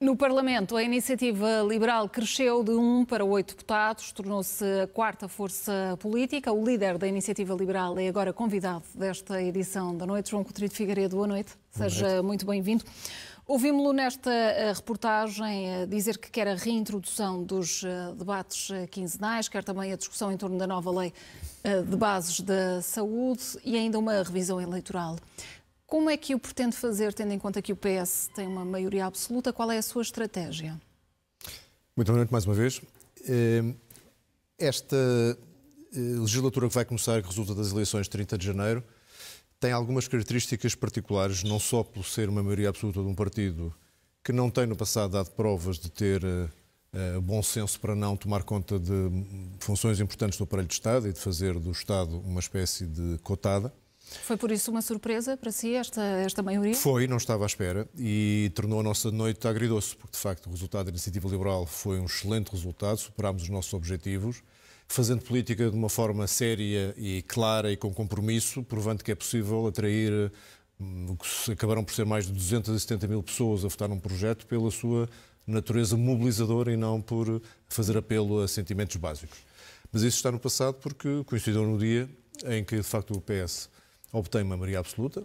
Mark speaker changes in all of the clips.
Speaker 1: No Parlamento, a iniciativa liberal cresceu de um para oito deputados, tornou-se a quarta força política. O líder da iniciativa liberal é agora convidado desta edição da noite, João Coutinho de Figueiredo. Boa noite, Boa seja noite. muito bem-vindo. Ouvimos-lo nesta eh, reportagem eh, dizer que quer a reintrodução dos eh, debates quinzenais, quer também a discussão em torno da nova lei de bases da saúde e ainda uma revisão eleitoral. Como é que o pretende fazer, tendo em conta que o PS tem uma maioria absoluta? Qual é a sua estratégia?
Speaker 2: Muito boa noite mais uma vez. Eh, esta eh, legislatura que vai começar, que resulta das eleições de 30 de janeiro, tem algumas características particulares, não só por ser uma maioria absoluta de um partido que não tem no passado dado provas de ter eh, bom senso para não tomar conta de funções importantes do aparelho de Estado e de fazer do Estado uma espécie de cotada,
Speaker 1: foi por isso uma surpresa para si esta, esta maioria?
Speaker 2: Foi, não estava à espera e tornou a nossa noite agridoce, porque de facto o resultado da Iniciativa Liberal foi um excelente resultado, superámos os nossos objetivos, fazendo política de uma forma séria e clara e com compromisso, provando que é possível atrair hum, acabaram por ser mais de 270 mil pessoas a votar num projeto pela sua natureza mobilizadora e não por fazer apelo a sentimentos básicos. Mas isso está no passado porque coincidiu no dia em que, de facto, o PS obtém uma maioria absoluta.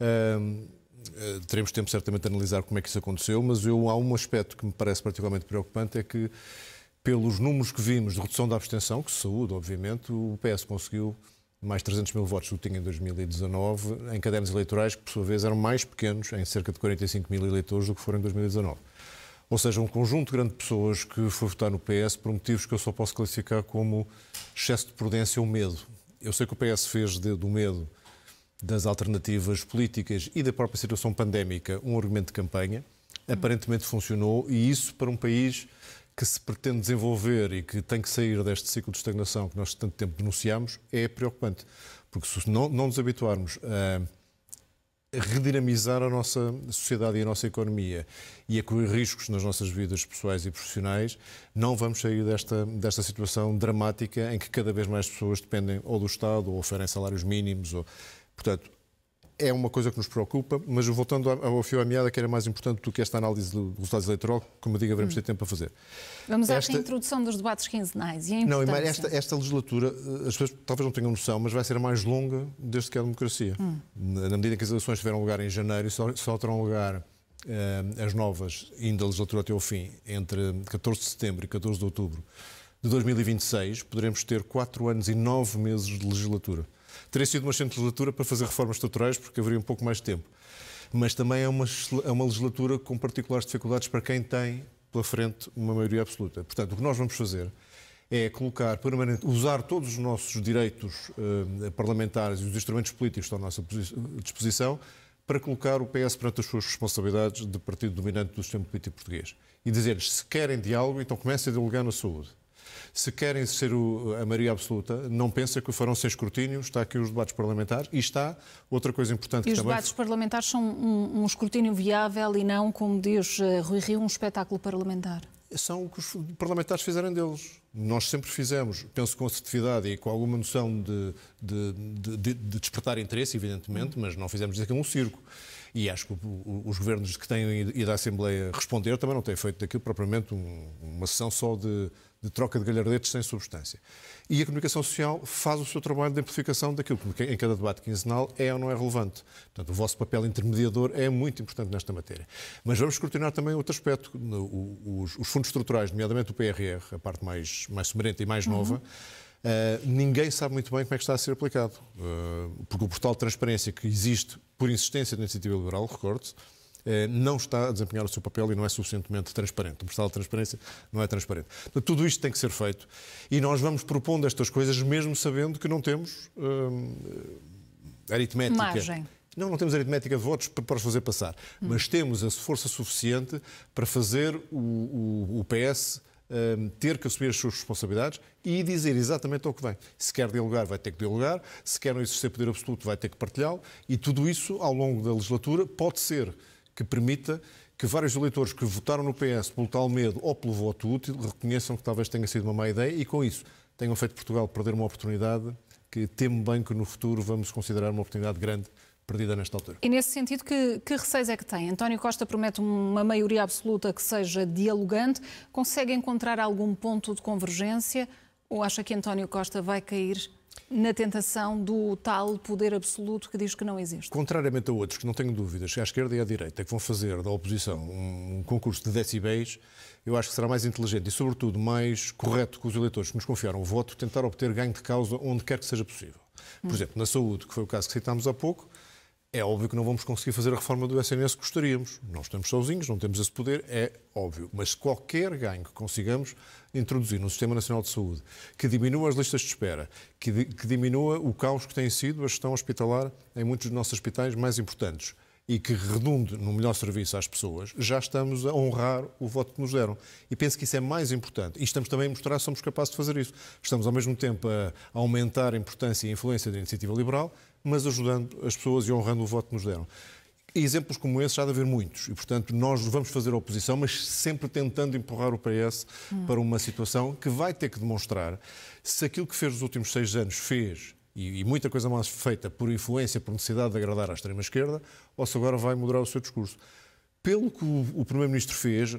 Speaker 2: Eh, teremos tempo certamente de analisar como é que isso aconteceu, mas eu, há um aspecto que me parece particularmente preocupante, é que pelos números que vimos de redução da abstenção, que saúde, obviamente, o PS conseguiu mais 300 mil votos do que tinha em 2019, em cadernos eleitorais que, por sua vez, eram mais pequenos, em cerca de 45 mil eleitores, do que foram em 2019. Ou seja, um conjunto grande de pessoas que foi votar no PS por motivos que eu só posso classificar como excesso de prudência ou medo. Eu sei que o PS fez de, do medo das alternativas políticas e da própria situação pandémica um argumento de campanha. Aparentemente funcionou e isso para um país que se pretende desenvolver e que tem que sair deste ciclo de estagnação que nós tanto tempo denunciamos é preocupante. Porque se não, não nos habituarmos a redinamizar a nossa sociedade e a nossa economia e a correr riscos nas nossas vidas pessoais e profissionais, não vamos sair desta, desta situação dramática em que cada vez mais pessoas dependem ou do Estado ou oferecem salários mínimos. Ou... Portanto, é uma coisa que nos preocupa, mas voltando ao fio à meada, que era mais importante do que esta análise do resultado eleitoral, como diga, veremos hum. ter tempo a fazer. Vamos à esta
Speaker 1: introdução dos debates quinzenais e a Não, esta,
Speaker 2: esta legislatura, eh, as pessoas talvez não tenham noção, mas vai ser a mais longa desde que há democracia. Hum. Na, medida em que as eleições tiveram lugar em janeiro, só, só terão lugar eh, as novas, indo a legislatura até ao fim, entre 14 de setembro e 14 de outubro de 2026, poderemos ter 4 anos e 9 meses de legislatura. Teria sido uma excelente legislatura para fazer reformas estruturais, porque haveria um pouco mais de tempo. Mas também é uma, é uma legislatura com particulares dificuldades para quem tem pela frente uma maioria absoluta. Portanto, o que nós vamos fazer é colocar permanente, usar todos os nossos direitos eh, parlamentares e os instrumentos políticos que estão à nossa disposição para colocar o PS perante as suas responsabilidades de partido dominante do sistema político português. E dizer-lhes, se querem diálogo, então comecem a dialogar na saúde se querem ser o, a maioria absoluta, não pensa que farão sem escrutínio, está aqui os debates parlamentares e está outra coisa importante e que os também... os debates
Speaker 1: parlamentares são um, um escrutínio viável e não, como diz eh, Rui Rio, um espetáculo parlamentar? São o que os
Speaker 2: parlamentares fizeram deles. Nós sempre fizemos, penso com assertividade e com alguma noção de, de, de, de despertar interesse, evidentemente, mas não fizemos dizer que é um circo. E acho que os governos que têm ido à Assembleia responder também não têm feito daquilo propriamente uma sessão só de, de troca de galhardetes sem substância. E a comunicação social faz o seu trabalho de amplificação daquilo que em cada debate quinzenal é ou não é relevante. Portanto, o vosso papel intermediador é muito importante nesta matéria. Mas vamos escrutinar também outro aspecto. Os, fundos estruturais, nomeadamente o PRR, a parte mais, mais somerenta e mais uhum. nova, Uh, ninguém sabe muito bem como é que está a ser aplicado, uh, porque o portal de transparência que existe por insistência da iniciativa liberal, recordo-se, eh, não está a desempenhar o seu papel e não é suficientemente transparente. O portal de transparência não é transparente. tudo isto tem que ser feito e nós vamos propondo estas coisas mesmo sabendo que não temos hum, aritmética. Margem. Não, não temos aritmética de votos para os fazer passar, hum. mas temos a força suficiente para fazer o, o, o PS Ehm, ter que assumir as suas responsabilidades e dizer exatamente ao que vem. Se quer dialogar, vai ter que dialogar, se quer não exercer poder absoluto, vai ter que partilhá-lo, e tudo isso, ao longo da legislatura, pode ser que permita que vários eleitores que votaram no PS pelo tal medo ou pelo voto útil reconheçam que talvez tenha sido uma má ideia e, com isso, tenham feito Portugal perder uma oportunidade que temo bem que no futuro vamos considerar uma oportunidade grande perdida nesta altura.
Speaker 1: E nesse sentido, que, que receios é que tem? António Costa promete uma maioria absoluta que seja dialogante. Consegue encontrar algum ponto de convergência ou acha que António Costa vai cair na tentação do tal poder absoluto que diz que não existe.
Speaker 2: Contrariamente a outros, que não tenho dúvidas, que à esquerda e à direita, que vão fazer da oposição um concurso de decibéis, eu acho que será mais inteligente e, sobretudo, mais correto com os eleitores que nos confiaram o voto, tentar obter ganho de causa onde quer que seja possível. Por exemplo, na saúde, que foi o caso que citámos há pouco, é óbvio que não vamos conseguir fazer a reforma do SNS que gostaríamos. Não estamos sozinhos, não temos esse poder, é óbvio. Mas qualquer ganho que consigamos introduzir no Sistema Nacional de Saúde, que diminua as listas de espera, que, que diminua o caos que tem sido a gestão hospitalar em muitos dos nossos hospitais mais importantes e que redunde no melhor serviço às pessoas, já estamos a honrar o voto que nos deram. E penso que isso é mais importante. E estamos também a mostrar que somos capazes de fazer isso. Estamos, ao mesmo tempo, a aumentar a importância e a influência da iniciativa liberal, mas ajudando as pessoas e honrando o voto que nos deram. exemplos como esse já de haver muitos. E, portanto, nós vamos fazer oposição, mas sempre tentando empurrar o PS hum. para uma situação que vai ter que demonstrar se aquilo que fez nos últimos seis anos fez e, muita coisa mais feita por influência, por necessidade de agradar à extrema-esquerda, ou se agora vai mudar o seu discurso. Pelo que o Primeiro-Ministro fez,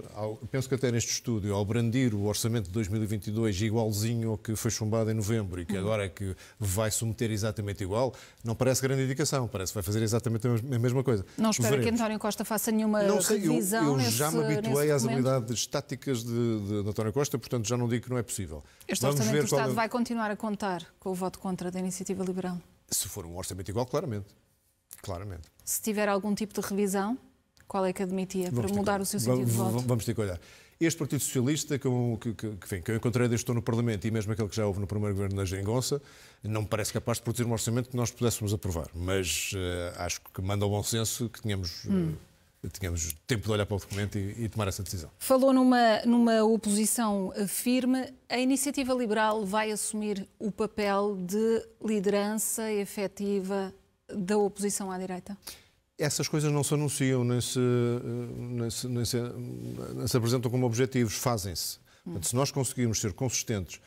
Speaker 2: penso que até neste estúdio, ao brandir o orçamento de 2022 igualzinho ao que foi chumbado em novembro e que uhum. agora é que vai submeter exatamente igual, não parece grande indicação, parece que vai fazer exatamente a mesma coisa. Não espero Veremos.
Speaker 1: que António Costa faça nenhuma não sei, revisão Eu, eu nesse, já me habituei às habilidades
Speaker 2: táticas de, de, de, António Costa, portanto já não digo que não é possível. Este Vamos orçamento do Estado é... vai
Speaker 1: continuar a contar com o voto contra da Iniciativa Liberal?
Speaker 2: Se for um orçamento igual, claramente. Claramente.
Speaker 1: Se tiver algum tipo de revisão? Qual é que admitia vamos para mudar que, o seu sentido vamos, de voto?
Speaker 2: Vamos ter que olhar. Este Partido Socialista, que, que, que, enfim, que eu encontrei desde que estou no Parlamento e mesmo aquele que já houve no primeiro governo da Gengonça, não me parece capaz de produzir um orçamento que nós pudéssemos aprovar. Mas uh, acho que manda o bom senso que tenhamos. Eh, hum. tínhamos tempo de olhar para o documento e, e, tomar essa decisão.
Speaker 1: Falou numa, numa oposição eh, firme. A iniciativa liberal vai assumir o papel de liderança efetiva da oposição à direita?
Speaker 2: essas coisas não se anunciam, nem se, eh, nem se, nem se, eh, nem se apresentam como objetivos, fazem-se. Hum. Se nós conseguirmos ser consistentes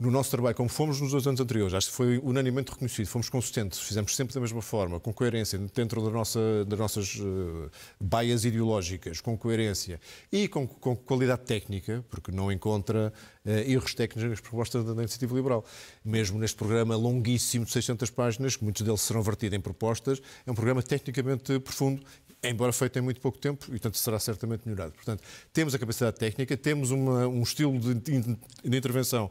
Speaker 2: no nosso trabalho, como fomos nos dois anos anteriores, acho que foi unanimemente reconhecido, fomos consistentes, fizemos sempre da mesma forma, com coerência, dentro da nossa, das nossas uh, baias ideológicas, com coerência e com, com qualidade técnica, porque não encontra uh, erros técnicos nas propostas da, da Iniciativa Liberal. Mesmo neste programa longuíssimo de 600 páginas, que muitos deles serão vertidos em propostas, é um programa tecnicamente profundo embora feito em muito pouco tempo, e portanto será certamente melhorado. Portanto, temos a capacidade técnica, temos uma, um estilo de, de intervenção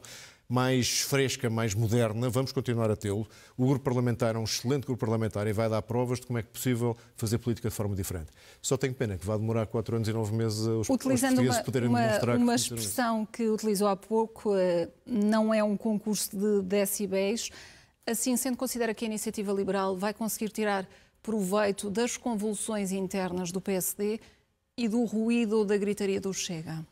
Speaker 2: mais fresca, mais moderna, vamos continuar a tê-lo. O grupo parlamentar é um excelente grupo parlamentar e vai dar provas de como é que é possível fazer política de forma diferente. Só tenho pena que vá demorar 4 anos e 9 meses os, Utilizando os uma, poderem uma, demonstrar... Uma que expressão
Speaker 1: que utilizou há pouco, eh, não é um concurso de decibéis, assim sendo considera que a iniciativa liberal vai conseguir tirar proveito das convulsões internas do PSD e do ruído da gritaria do Chega?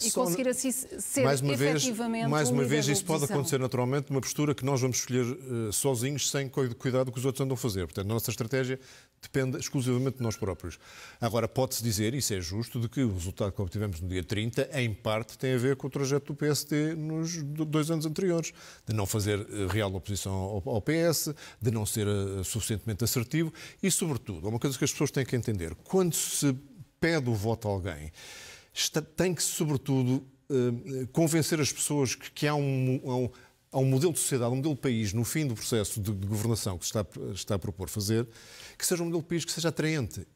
Speaker 1: E Só conseguir assim ser mais uma efetivamente vez, Mais uma vez, isso pode acontecer
Speaker 2: naturalmente, uma postura que nós vamos escolher uh, sozinhos, sem cuidado que os outros andam a fazer. Portanto, a nossa estratégia depende exclusivamente de nós próprios. Agora, pode-se dizer, isso é justo, de que o resultado que obtivemos no dia 30, em parte, tem a ver com o trajeto do PSD nos dois anos anteriores, de não fazer eh, real oposição ao, ao PS, de não ser uh, suficientemente assertivo e, sobretudo, uma coisa que as pessoas têm que entender, quando se pede o voto a alguém, está, tem que, sobretudo, eh, convencer as pessoas que, que há, um, há, um, há, um, modelo de sociedade, um modelo de país, no fim do processo de, de governação que se está, está a propor fazer, que seja um modelo de país que seja atraente.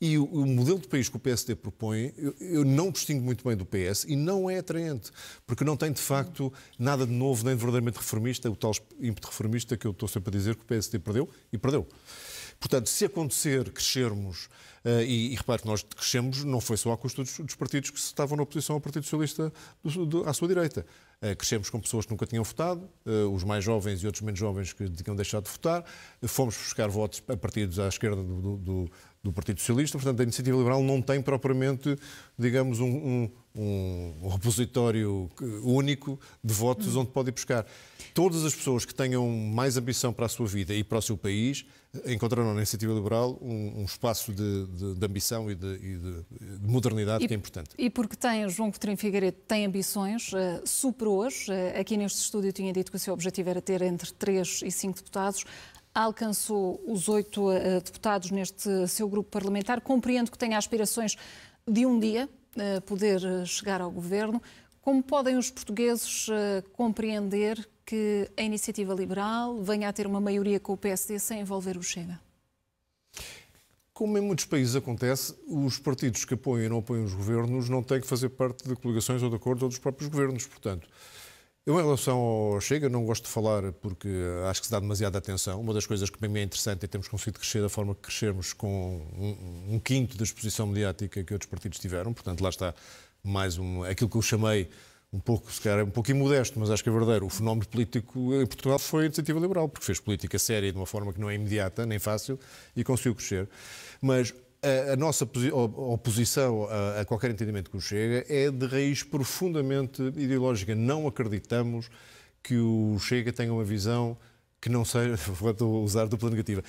Speaker 2: E o, o modelo de país que o PSD propõe, eu, eu, não distingo muito bem do PS e não é atraente, porque não tem de facto nada de novo, nem de verdadeiramente reformista, o tal ímpeto reformista que eu estou sempre a dizer que o PSD perdeu e perdeu. Portanto, se acontecer crescermos, eh, e, e repare que nós crescemos, não foi só à custa dos, dos partidos que estavam na oposição ao Partido Socialista do, do, à sua direita. Eh, crescemos com pessoas que nunca tinham votado, eh, os mais jovens e outros menos jovens que tinham deixado de votar. Fomos buscar votos a partidos à esquerda do, do, do Partido Socialista. Portanto, a Iniciativa Liberal não tem propriamente, digamos, um, um um repositório único de votos onde pode ir buscar. Todas as pessoas que tenham mais ambição para a sua vida e para o seu país eh, encontrarão na iniciativa liberal um, um espaço de, de, de, ambição e de, e de modernidade e, que é importante.
Speaker 1: E porque tem, João Coutinho Figueiredo tem ambições, uh, eh, superou-as. Uh, eh, aqui neste estúdio tinha dito que o seu objetivo era ter entre 3 e 5 deputados alcançou os oito deputados neste seu grupo parlamentar. Compreendo que tenha aspirações de um dia eh, poder eh, chegar ao governo. Como podem os portugueses eh, compreender que a iniciativa liberal venha a ter uma maioria com o PSD sem envolver o Chega?
Speaker 2: Como em muitos países acontece, os partidos que apoiam e não apoiam os governos não têm que fazer parte de coligações ou de acordos ou dos próprios governos. Portanto, eu, em relação ao Chega, não gosto de falar porque acho que se dá demasiada atenção. Uma das coisas que para mim é interessante é termos conseguido crescer da forma que crescemos com um, um quinto da exposição mediática que outros partidos tiveram. Portanto, lá está mais um, aquilo que eu chamei um pouco, se calhar, um pouco imodesto, mas acho que é verdadeiro. O fenómeno político em Portugal foi a iniciativa liberal, porque fez política séria de uma forma que não é imediata, nem fácil, e conseguiu crescer. Mas a, nossa oposição a, qualquer entendimento que nos chega é de raiz profundamente ideológica. Não acreditamos que o Chega tenha uma visão que não seja, vou usar dupla negativa,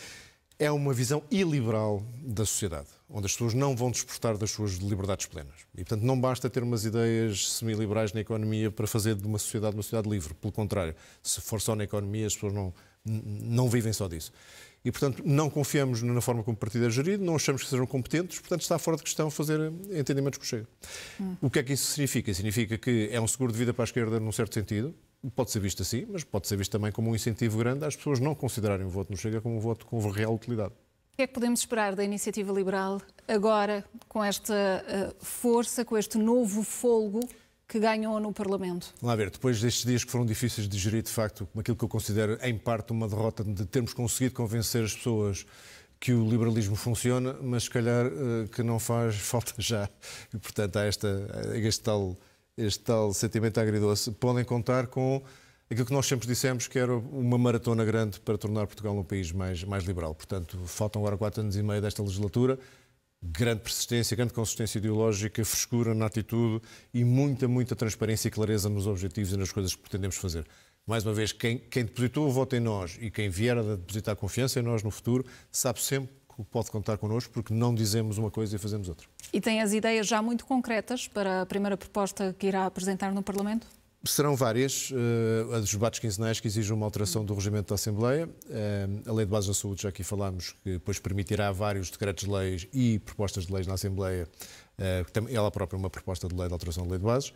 Speaker 2: é uma visão iliberal da sociedade, onde as pessoas não vão despertar das suas liberdades plenas. E, portanto, não basta ter umas ideias semi-liberais na economia para fazer de uma sociedade uma sociedade livre. Pelo contrário, se for só na economia, as pessoas não, não vivem só disso. E, portanto, não confiamos na forma como o partido é gerido, não achamos que sejam competentes, portanto, está fora de questão fazer eh, entendimentos com o Chega. Hum. O que é que isso significa? Significa que é um seguro de vida para a esquerda, num certo sentido, pode ser visto assim, mas pode ser visto também como um incentivo grande às pessoas não considerarem o voto no Chega como um voto com real utilidade.
Speaker 1: O que é que podemos esperar da iniciativa liberal agora, com esta eh, força, com este novo folgo que ganhou no Parlamento.
Speaker 2: lá ver, depois destes dias que foram difíceis de gerir, de facto, aquilo que eu considero em parte uma derrota de termos conseguido convencer as pessoas que o liberalismo funciona, mas se calhar eh, que não faz falta já. E, portanto, há esta, este, tal, este tal sentimento agridoce. Podem contar com aquilo que nós sempre dissemos, que era uma maratona grande para tornar Portugal um país mais, mais liberal. Portanto, faltam agora quatro anos e meio desta legislatura grande persistência, grande consistência ideológica, frescura na atitude e muita, muita transparência e clareza nos objetivos e nas coisas que pretendemos fazer. Mais uma vez, quem, quem depositou o voto em nós e quem vier a depositar confiança em nós no futuro, sabe sempre que pode contar connosco, porque não dizemos uma coisa e fazemos outra.
Speaker 1: E tem as ideias já muito concretas para a primeira proposta que irá apresentar no Parlamento?
Speaker 2: Serão várias uh, as debates quinzenais que exigem uma alteração do regimento da Assembleia. Uh, a Lei de Bases da Saúde, já aqui falámos, que depois permitirá vários decretos-leis e propostas de leis na Assembleia. Uh, ela própria é uma proposta de lei de alteração da Lei de Bases.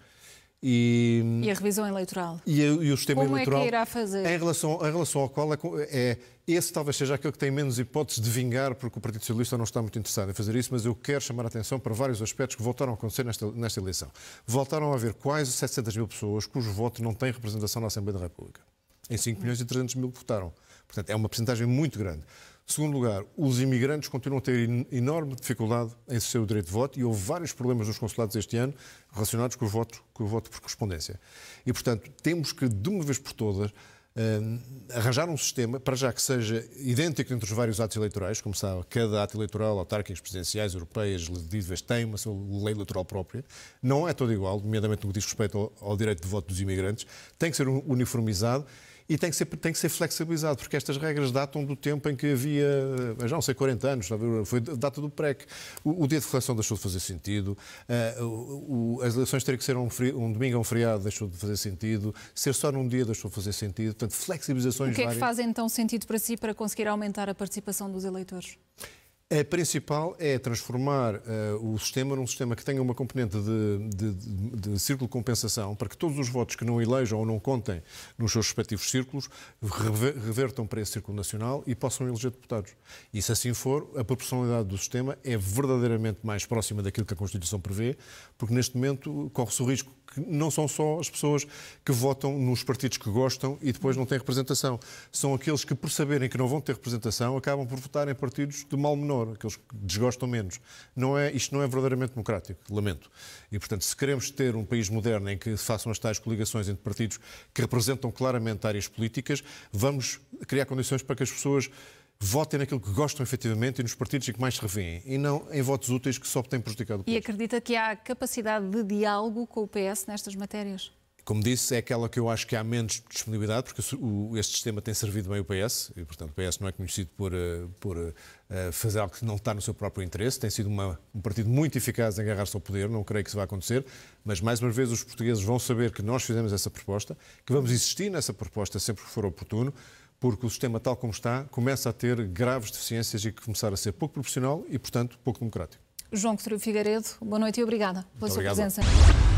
Speaker 2: E, e a
Speaker 1: revisão eleitoral?
Speaker 2: E, e o sistema Como eleitoral. Como é que irá fazer? Em relação, em relação ao qual é, é, esse talvez seja aquele que tem menos hipóteses de vingar, porque o Partido Socialista não está muito interessado em fazer isso, mas eu quero chamar a atenção para vários aspectos que voltaram a acontecer nesta, nesta eleição. Voltaram a haver quase 700 mil pessoas cujo voto não tem representação na Assembleia da República. Em 5 milhões e 300 mil votaram. Portanto, é uma porcentagem muito grande. Segundo lugar, os imigrantes continuam a ter enorme dificuldade em o direito de voto e houve vários problemas nos consulados este ano relacionados com o voto, com o voto por correspondência. E, portanto, temos que, de uma vez por todas, eh, arranjar um sistema, para já que seja idêntico entre os vários atos eleitorais, como sabe, cada ato eleitoral, autárquicas, presidenciais, europeias, legislativas, tem uma sua lei eleitoral própria, não é todo igual, nomeadamente no que diz respeito ao, ao direito de voto dos imigrantes, tem que ser uniformizado e tem que, ser, tem que ser flexibilizado, porque estas regras datam do tempo em que havia, eh, já não sei, 40 anos, foi data do PREC. O, o dia de reflexão deixou de fazer sentido, uh, o, o, as eleições terem que ser um, fri, um domingo ou um feriado deixou de fazer sentido, ser só num dia deixou de fazer sentido, portanto, flexibilizações. O que é que várias... faz
Speaker 1: então sentido para si para conseguir aumentar a participação dos eleitores?
Speaker 2: A principal é transformar uh, o sistema num sistema que tenha uma componente de, de, de, de, círculo de compensação, para que todos os votos que não elejam ou não contem nos seus respectivos círculos revertam para esse círculo nacional e possam eleger deputados. E se assim for, a proporcionalidade do sistema é verdadeiramente mais próxima daquilo que a Constituição prevê, porque neste momento corre-se o risco não são só as pessoas que votam nos partidos que gostam e depois não têm representação. São aqueles que, por saberem que não vão ter representação, acabam por votar em partidos de mal menor, aqueles que desgostam menos. Não é, isto não é verdadeiramente democrático, lamento. E, portanto, se queremos ter um país moderno em que se façam as tais coligações entre partidos que representam claramente áreas políticas, vamos criar condições para que as pessoas votem naquilo que gostam efetivamente e nos partidos em que mais se revêem, e não em votos úteis que só têm prejudicado o
Speaker 1: país. E acredita que há capacidade de diálogo com o PS nestas matérias?
Speaker 2: Como disse, é aquela que eu acho que há menos disponibilidade, porque este sistema tem servido bem o PS, e portanto o PS não é conhecido por, eh, por eh, fazer algo que não está no seu próprio interesse, tem sido uma, um partido muito eficaz em agarrar-se ao poder, não creio que isso vá acontecer, mas mais uma vez os portugueses vão saber que nós fizemos essa proposta, que vamos insistir nessa proposta sempre que for oportuno, porque o sistema tal como está começa a ter graves deficiências e começar a ser pouco profissional e, portanto, pouco democrático.
Speaker 1: João Coutinho Figueiredo, boa noite e obrigada pela Muito sua obrigado. presença.